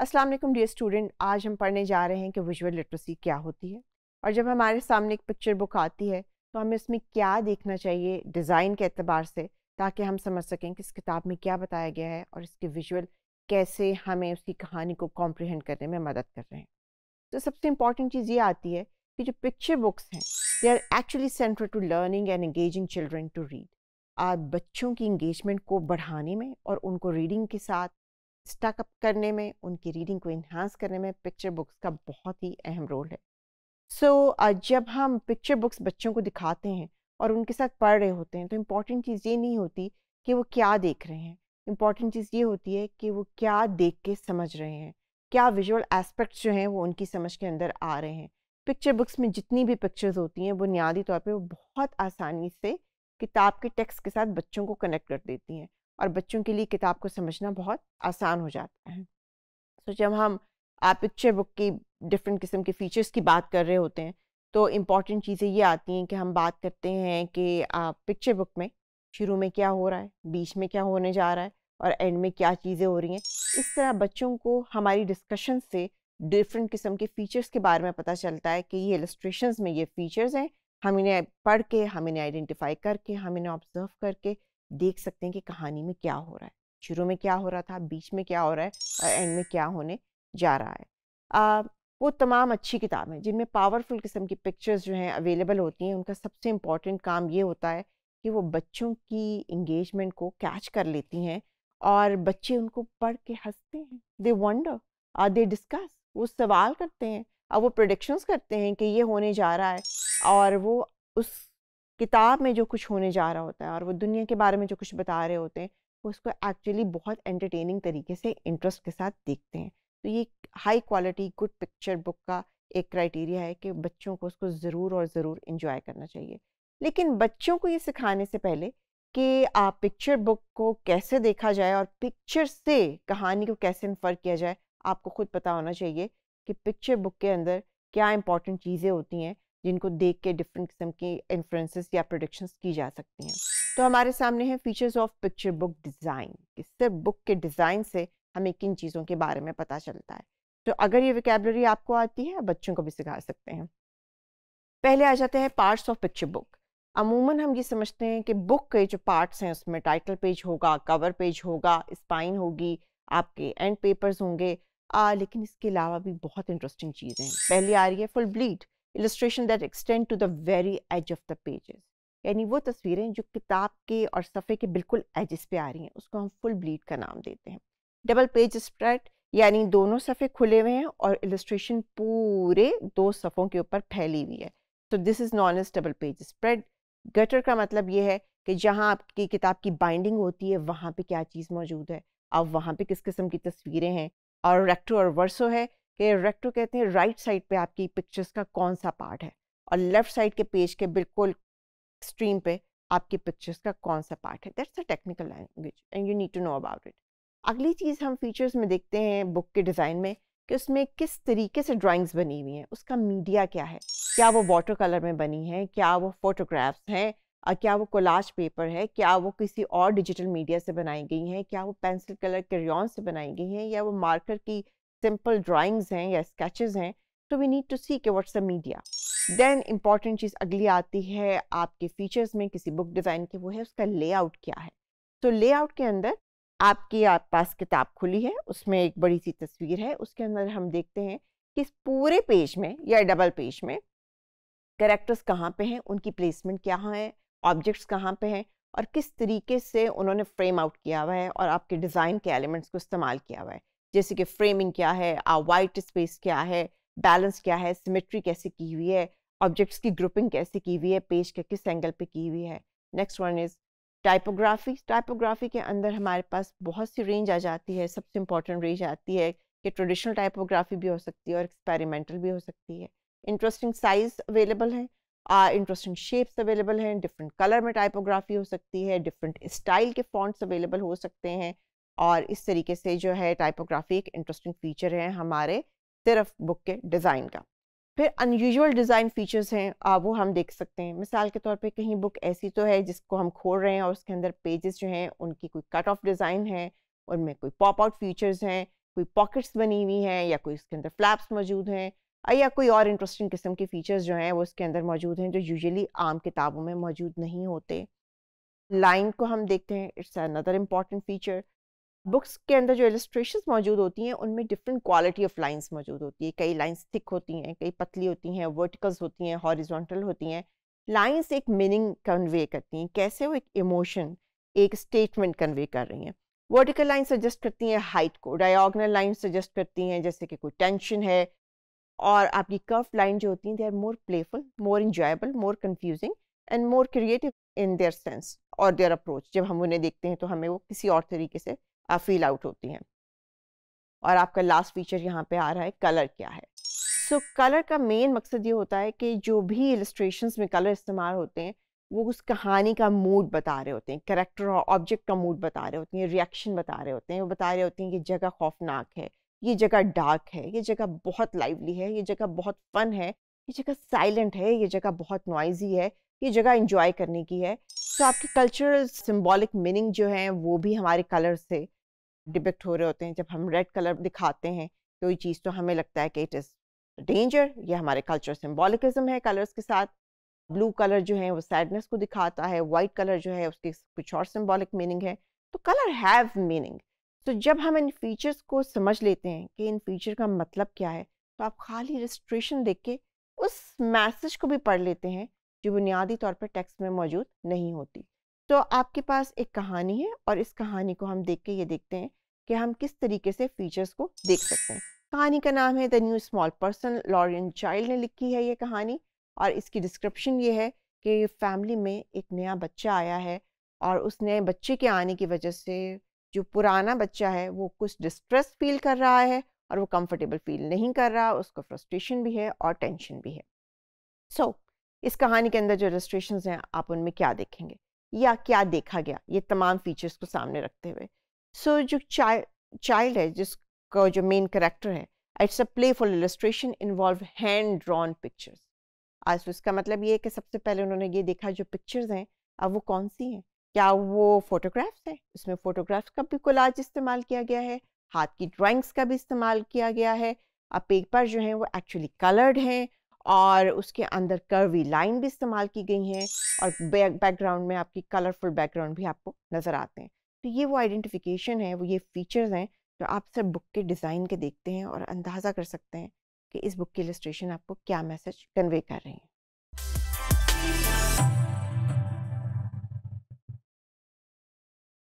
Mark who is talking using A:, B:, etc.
A: Aslam day dear student आज हम पढ़ने जा रहे हैं कि विजुअल लिटरेसी क्या होती है और जब हमारे सामने एक पिक्चर बुक आती है तो हमें उसमें क्या देखना चाहिए डिज़ाइन के अतबार से ताकि हम समझ सकें कि इस किताब में क्या बताया गया है और इसके विजुअल कैसे हमें उसकी कहानी को कॉम्प्रिहेंड करने में मदद कर रहे हैं तो सबसे इम्पॉर्टेंट चीज़ ये आती है कि जो पिक्चर बुक्स हैं they are actually centre to learning and engaging children to read आप बच्चों की इंगेजमेंट को बढ़ाने में और उनको रीडिंग के साथ स्टक अप करने में उनकी रीडिंग को इन्हांस करने में पिक्चर बुक्स का बहुत ही अहम रोल है सो so, जब हम पिक्चर बुक्स बच्चों को दिखाते हैं और उनके साथ पढ़ रहे होते हैं तो इम्पॉर्टेंट चीज़ ये नहीं होती कि वो क्या देख रहे हैं इम्पॉर्टेंट चीज़ ये होती है कि वो क्या देख के समझ रहे हैं क्या विजुअल एस्पेक्ट्स जो हैं वो उनकी समझ के अंदर आ रहे हैं पिक्चर बुक्स में जितनी भी पिक्चर्स होती हैं बुनियादी तौर पर वो बहुत आसानी से किताब के टेक्स्ट के साथ बच्चों को कनेक्ट कर देती हैं और बच्चों के लिए किताब को समझना बहुत आसान हो जाता है तो जब हम आप पिक्चर बुक की डिफरेंट किस्म के फीचर्स की बात कर रहे होते हैं तो इम्पॉर्टेंट चीज़ें ये आती हैं कि हम बात करते हैं कि पिक्चर बुक में शुरू में क्या हो रहा है बीच में क्या होने जा रहा है और एंड में क्या चीज़ें हो रही हैं इस तरह बच्चों को हमारी डिस्कशन से डिफरेंट किस्म के फीचर्स के बारे में पता चलता है कि ये इलस्ट्रेशन में ये फीचर्स हैं हम इन्हें पढ़ के हम इन्हें आइडेंटिफाई करके हम इन्हें ऑब्जर्व करके देख सकते हैं कि कहानी में क्या हो रहा है शुरू में क्या हो रहा था बीच में क्या हो रहा है और एंड में क्या होने जा रहा है आ, वो तमाम अच्छी किताबें जिनमें पावरफुल किस्म की पिक्चर्स जो हैं अवेलेबल होती हैं उनका सबसे इम्पॉर्टेंट काम ये होता है कि वो बच्चों की इंगेजमेंट को कैच कर लेती हैं और बच्चे उनको पढ़ के हंसते हैं दे वंडर और दे डिस्कस वो सवाल करते हैं और वो प्रोडिक्शंस करते हैं कि ये होने जा रहा है और वो उस किताब में जो कुछ होने जा रहा होता है और वो दुनिया के बारे में जो कुछ बता रहे होते हैं वो उसको एक्चुअली बहुत एंटरटेनिंग तरीके से इंटरेस्ट के साथ देखते हैं तो ये high quality good picture book का एक क्राइटेरिया है कि बच्चों को उसको ज़रूर और ज़रूर इंजॉय करना चाहिए लेकिन बच्चों को ये सिखाने से पहले कि आप पिक्चर बुक को कैसे देखा जाए और पिक्चर से कहानी को कैसे इन्फर किया जाए आपको खुद पता होना चाहिए कि पिक्चर बुक के अंदर क्या इंपॉर्टेंट चीज़ें होती हैं जिनको देख के डिफरेंट किस्म की इन्फ्रेंसेस या प्रोडिक्शंस की जा सकती हैं तो हमारे सामने हैं features of picture book design इससे बुक के डिज़ाइन से हमें किन चीज़ों के बारे में पता चलता है तो अगर ये विकेबलरी आपको आती है बच्चों को भी सिखा सकते हैं पहले आ जाते हैं पार्ट्स ऑफ पिक्चर बुक अमूमन हम ये समझते हैं कि बुक के जो पार्ट्स हैं उसमें टाइटल पेज होगा कवर पेज होगा स्पाइन होगी आपके एंड पेपर्स होंगे आ, लेकिन इसके अलावा भी बहुत इंटरेस्टिंग चीज़ें हैं पहली आ रही है full bleed illustration that extend to the very edge of the pages यानी वो तस्वीरें जो किताब के और सफ़े के बिल्कुल एजिस पे आ रही हैं उसको हम फुल ब्लीड का नाम देते हैं डबल पेज स्प्रेड यानी दोनों सफ़े खुले हुए हैं और इलस्ट्रेशन पूरे दो सफ़ों के ऊपर फैली हुई है so this is known as double page spread gutter का मतलब ये है कि जहाँ आपकी किताब की बाइंडिंग होती है वहाँ पे क्या चीज़ मौजूद है अब वहाँ पे किस किस्म की तस्वीरें हैं और रेक्टो और वर्सो है कि रेक्टो कहते हैं राइट साइड पे आपकी पिक्चर्स का कौन सा पार्ट है और लेफ्ट साइड के पेज के बिल्कुल स्ट्रीम पे आपकी पिक्चर्स का कौन सा पार्ट है that's a technical language and you need to know about it अगली चीज़ हम फीचर्स में देखते हैं बुक के डिज़ाइन में कि उसमें किस तरीके से ड्राइंग्स बनी हुई हैं उसका मीडिया क्या है क्या वो वाटर कलर में बनी है क्या वो फोटोग्राफ्स हैं क्या वो कोलाज पेपर है क्या वो किसी और डिजिटल मीडिया से बनाई गई हैं क्या वो पेंसिल कलर के से बनाई गई हैं या वो मार्कर की सिंपल ड्राइंग्स हैं या स्केचेस हैं तो वी नीड टू सी के what's the media then important चीज़ अगली आती है आपके फीचर्स में किसी बुक डिज़ाइन के वो है उसका लेआउट क्या है तो लेआउट के अंदर आपकी आप पास किताब खुली है उसमें एक बड़ी सी तस्वीर है उसके अंदर हम देखते हैं कि इस पूरे पेज में या डबल पेज में करेक्टर्स कहाँ पे हैं उनकी प्लेसमेंट क्या है ऑब्जेक्ट्स कहाँ पे हैं और किस तरीके से उन्होंने फ्रेम आउट किया हुआ है और आपके डिज़ाइन के एलिमेंट्स को इस्तेमाल किया हुआ है जैसे कि फ्रेमिंग क्या है वाइट स्पेस क्या है बैलेंस क्या है सिमेट्री कैसे की हुई है ऑब्जेक्ट्स की ग्रुपिंग कैसे की हुई है पेज के किस एंगल पे की हुई है next one is typography typography के अंदर हमारे पास बहुत सी रेंज आ जाती है सबसे इंपॉर्टेंट रेंज आती है कि ट्रेडिशनल टाइपोग्राफी भी हो सकती है और एक्सपेरिमेंटल भी हो सकती है इंटरेस्टिंग साइज अवेलेबल है इंटरेस्टिंग शेप्स अवेलेबल हैं डिफरेंट कलर में टाइपोग्राफी हो सकती है डिफरेंट स्टाइल के फॉन्ट्स अवेलेबल हो सकते हैं और इस तरीके से जो है टाइपोग्राफी एक इंटरेस्टिंग फीचर है हमारे सिर्फ बुक के डिज़ाइन का फिर अनयूजल डिज़ाइन फीचर्स हैं वो हम देख सकते हैं मिसाल के तौर पे कहीं बुक ऐसी तो है जिसको हम खोल रहे हैं और उसके अंदर पेजेस जो हैं उनकी कोई कट ऑफ डिज़ाइन है उनमें कोई पॉप आउट फीचर्स हैं कोई पॉकेट्स बनी हुई हैं या कोई उसके अंदर फ्लैप्स मौजूद हैं या कोई और इंटरेस्टिंग किस्म के फीचर्स जो हैं वो उसके अंदर मौजूद हैं जो यूजली आम किताबों में मौजूद नहीं होते लाइन को हम देखते हैं it's another important feature books के अंदर जो एलिस्ट्रेशन मौजूद होती हैं उनमें डिफरेंट क्वालिटी ऑफ लाइंस मौजूद होती है कई लाइंस थिक होती हैं कई पतली होती हैं वर्टिकल्स होती हैं हॉरिजॉन्टल होती हैं लाइंस एक मीनिंग कन्वे करती हैं कैसे वो एक इमोशन एक स्टेटमेंट कन्वे कर रही हैं वर्टिकल लाइन सजेस्ट करती हैं हाइट को डायोगनल लाइन सजेस्ट करती हैं जैसे कि कोई टेंशन है और आपकी कर्व लाइन जो होती हैं they are more playful more enjoyable more confusing and more creative in their sense और देयर अप्रोच जब हम उन्हें देखते हैं तो हमें वो किसी और तरीके से फील आउट होती हैं और आपका लास्ट फीचर यहाँ पे आ रहा है कलर क्या है सो so, कलर का मेन मकसद ये होता है कि जो भी इलस्ट्रेशन में कलर इस्तेमाल होते हैं वो उस कहानी का मूड बता रहे होते हैं करेक्टर और ऑब्जेक्ट का मूड बता रहे होते हैं रिएक्शन बता रहे होते हैं वो बता रहे होते हैं कि जगह खौफनाक है ये जगह डार्क है ये जगह बहुत लाइवली है ये जगह बहुत फन है ये जगह साइलेंट है ये जगह बहुत नॉइजी है ये जगह इंजॉय करने की है तो आपकी कल्चरल सिम्बॉलिक मीनिंग जो है वो भी हमारे कलर से डिपेक्ट हो रहे होते हैं जब हम रेड कलर दिखाते हैं कोई तो चीज़ तो हमें लगता है कि इट इज़ डेंजर ये हमारे कल्चर सिम्बॉलिज्म है कलर्स के साथ ब्लू कलर जो है वो सैडनेस को दिखाता है वाइट कलर जो है उसकी कुछ और सिम्बॉलिक मीनिंग है तो कलर हैव मीनिंग तो जब हम इन फीचर्स को समझ लेते हैं कि इन फीचर का मतलब क्या है तो आप खाली रजिस्ट्रेशन देख के उस मैसेज को भी पढ़ लेते हैं जो बुनियादी तौर पर टेक्स्ट में मौजूद नहीं होती तो आपके पास एक कहानी है और इस कहानी को हम देख के ये देखते हैं कि हम किस तरीके से फीचर्स को देख सकते हैं कहानी का नाम है the new small person Lauren Child ने लिखी है ये कहानी और इसकी डिस्क्रिप्शन ये है कि फैमिली में एक नया बच्चा आया है और उस नए बच्चे के आने की वजह से जो पुराना बच्चा है वो कुछ डिस्ट्रेस फील कर रहा है और वो कंफर्टेबल फील नहीं कर रहा उसको फ्रस्ट्रेशन भी है और टेंशन भी है सो so, इस कहानी के अंदर जो रजिस्ट्रेशन हैं आप उनमें क्या देखेंगे या क्या देखा गया ये तमाम फीचर्स को सामने रखते हुए सो जो चाइल्ड है जिसका जो मेन करेक्टर है it's a playful illustration involve hand drawn pictures आज तो इसका मतलब ये है कि सबसे पहले उन्होंने ये देखा जो पिक्चर्स हैं अब वो कौन सी हैं क्या वो फोटोग्राफ्स हैं उसमें फोटोग्राफ्स का भी कोलाज इस्तेमाल किया गया है हाथ की ड्राइंग्स का भी इस्तेमाल किया गया है अब पेपर जो हैं वो एक्चुअली कलर्ड हैं और उसके अंदर कर्वी लाइन भी इस्तेमाल की गई हैं और बैकग्राउंड में आपकी कलरफुल बैकग्राउंड भी आपको नज़र आते हैं तो ये वो आइडेंटिफिकेशन है वो ये फीचर्स हैं जो आप सब बुक के डिज़ाइन के देखते हैं और अंदाज़ा कर सकते हैं कि इस बुक की इलस्ट्रेशन आपको क्या मैसेज कन्वे कर रही है